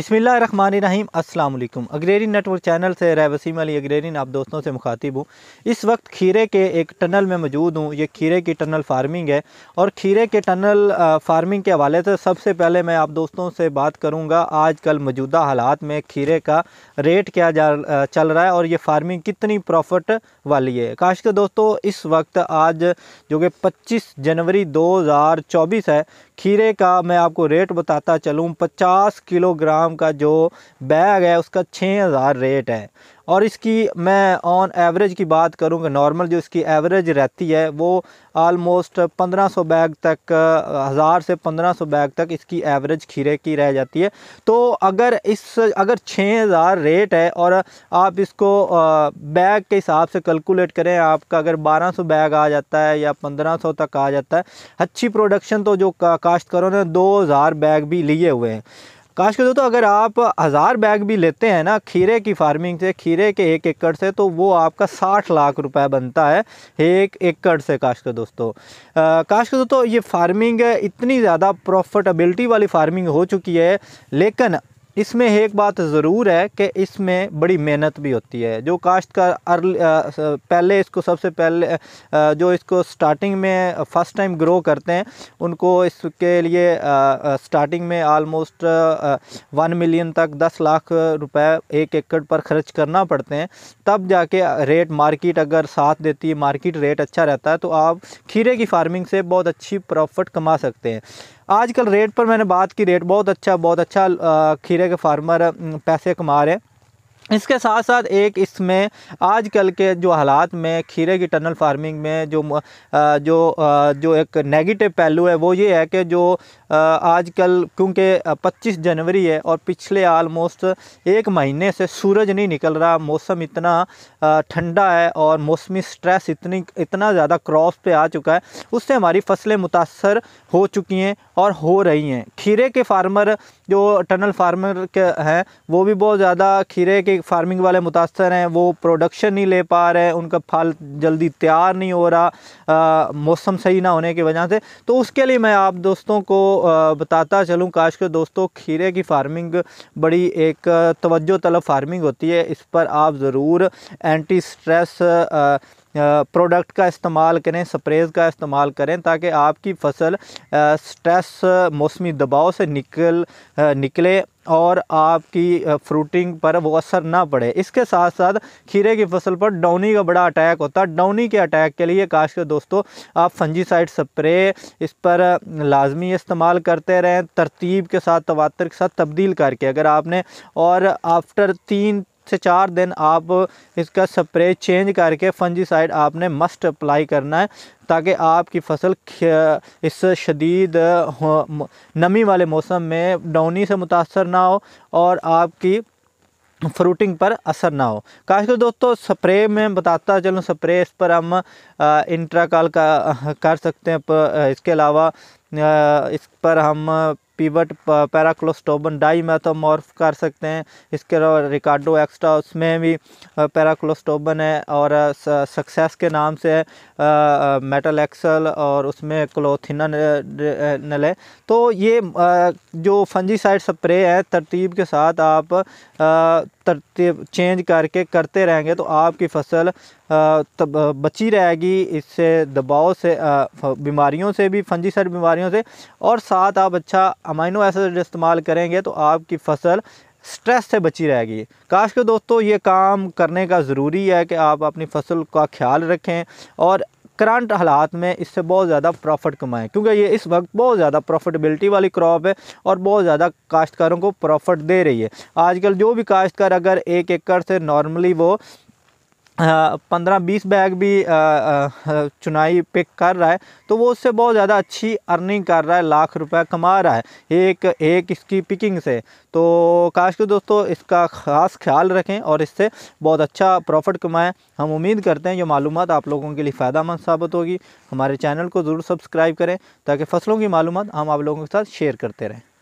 रहीम अल्लाम अग्रेरी network channel से रह वसीम अली अग्रेरिन आप दोस्तों से मुखातिब हूँ इस वक्त खीरे के एक टनल में मौजूद हूँ ये खीरे की टनल फार्मिंग है और खीरे के टनल फार्मिंग के हवाले से सबसे पहले मैं आप दोस्तों से बात करूँगा आज कल मौजूदा हालात में खीरे का रेट क्या जा चल रहा है और ये फार्मिंग कितनी प्रॉफिट वाली है काश के दोस्तों इस वक्त आज जो कि पच्चीस जनवरी दो है खीरे का मैं आपको रेट बताता चलूँ पचास किलोग्राम ग्राम का जो बैग है उसका छः हज़ार रेट है और इसकी मैं ऑन एवरेज की बात करूँगा नॉर्मल जो इसकी एवरेज रहती है वो आलमोस्ट 1500 बैग तक हज़ार से 1500 बैग तक इसकी एवरेज खीरे की रह जाती है तो अगर इस अगर 6000 रेट है और आप इसको बैग के हिसाब से कैलकुलेट करें आपका अगर 1200 बैग आ जाता है या 1500 तक आ जाता है अच्छी प्रोडक्शन तो जो काश्तकारों ने दो बैग भी लिए हुए हैं काश के दोस्तों अगर आप हज़ार बैग भी लेते हैं ना खीरे की फार्मिंग से खीरे के एक एकड़ से तो वो आपका साठ लाख रुपए बनता है एक एकड़ से काश के दोस्तों काश के दोस्तों ये फार्मिंग इतनी ज़्यादा प्रॉफिटेबिलिटी वाली फार्मिंग हो चुकी है लेकिन इसमें एक बात ज़रूर है कि इसमें बड़ी मेहनत भी होती है जो काश्तकार अर्ल पहले इसको सबसे पहले जो इसको स्टार्टिंग में फ़र्स्ट टाइम ग्रो करते हैं उनको इसके लिए स्टार्टिंग में आलमोस्ट वन मिलियन तक दस लाख रुपए एक एकड़ पर खर्च करना पड़ते हैं तब जाके रेट मार्केट अगर साथ देती है मार्केट रेट अच्छा रहता है तो आप खीरे की फार्मिंग से बहुत अच्छी प्रॉफिट कमा सकते हैं आजकल रेट पर मैंने बात की रेट बहुत अच्छा बहुत अच्छा खीरे के फार्मर पैसे कमा रहे हैं इसके साथ साथ एक इसमें आजकल के जो हालात में खीरे की टनल फार्मिंग में जो जो जो एक नेगेटिव पहलू है वो ये है कि जो आजकल क्योंकि 25 जनवरी है और पिछले आलमोस्ट एक महीने से सूरज नहीं निकल रहा मौसम इतना ठंडा है और मौसमी स्ट्रेस इतनी इतना ज़्यादा क्रॉप पे आ चुका है उससे हमारी फसलें मुतासर हो चुकी हैं और हो रही हैं खीरे के फार्मर जो टनल फार्मर के हैं वो भी बहुत ज़्यादा खीरे के फार्मिंग वाले मुतासर हैं वो प्रोडक्शन नहीं ले पा रहे उनका फल जल्दी तैयार नहीं हो रहा मौसम सही ना होने की वजह से तो उसके लिए मैं आप दोस्तों को आ, बताता चलूँ काश के दोस्तों खीरे की फार्मिंग बड़ी एक तवज्जो तलब फार्मिंग होती है इस पर आप ज़रूर एंटी स्ट्रेस आ, प्रोडक्ट का इस्तेमाल करें स्प्रेज का इस्तेमाल करें ताकि आपकी फसल स्ट्रेस मौसमी दबाव से निकल निकले और आपकी फ्रूटिंग पर वो असर ना पड़े इसके साथ साथ खीरे की फसल पर डाउनी का बड़ा अटैक होता है डाउनी के अटैक के लिए काश के दोस्तों आप फंजीसाइड स्प्रे इस पर लाजमी इस्तेमाल करते रहें तरतीब के साथ तवातर के साथ तब्दील करके अगर आपने और आफ्टर तीन से चार दिन आप इसका स्प्रे चेंज करके फंजीसाइड आपने मस्ट अप्लाई करना है ताकि आपकी फसल इस शदीद नमी वाले मौसम में डाउनी से मुतासर ना हो और आपकी फ्रूटिंग पर असर ना हो खासकर तो दोस्तों स्प्रे में बताता चलूँ स्प्रे इस पर हम इंट्राकाल का कर सकते हैं इसके अलावा इस पर हम पीवट पैराक्लोस्टोबन डाई मैथोमॉर्फ कर सकते हैं इसके अलावा रिकार्डो एक्स्ट्रा उसमें भी पैराक्लोस्टोबन है और सक्सेस के नाम से है मेटल एक्सल और उसमें क्लोथिन नल है तो ये जो फंजीसाइड स्प्रे है तरतीब के साथ आप तरतीब चेंज करके करते रहेंगे तो आपकी फसल तब बची रहेगी इससे दबाव से बीमारियों से भी सर बीमारियों से और साथ आप अच्छा अमाइनो एसिड इस्तेमाल करेंगे तो आपकी फसल स्ट्रेस से बची रहेगी काश के दोस्तों ये काम करने का ज़रूरी है कि आप अपनी फसल का ख्याल रखें और करंट हालात में इससे बहुत ज़्यादा प्रॉफिट कमाएँ क्योंकि ये इस वक्त बहुत ज़्यादा प्रॉफिटेबिलिटी वाली क्रॉप है और बहुत ज़्यादा काश्तकारों को प्रॉफिट दे रही है आजकल जो भी काश्तकार अगर एक एकड़ से नॉर्मली वो पंद्रह बीस बैग भी आ, आ, चुनाई पे कर रहा है तो वो उससे बहुत ज़्यादा अच्छी अर्निंग कर रहा है लाख रुपया कमा रहा है एक एक इसकी पिकिंग से तो काश के दोस्तों इसका ख़ास ख्याल रखें और इससे बहुत अच्छा प्रॉफिट कमाएं हम उम्मीद करते हैं ये मालूम आप लोगों के लिए फ़ायदा मंद साबित होगी हमारे चैनल को ज़रूर सब्सक्राइब करें ताकि फ़सलों की मालूम हम आप लोगों के साथ शेयर करते रहें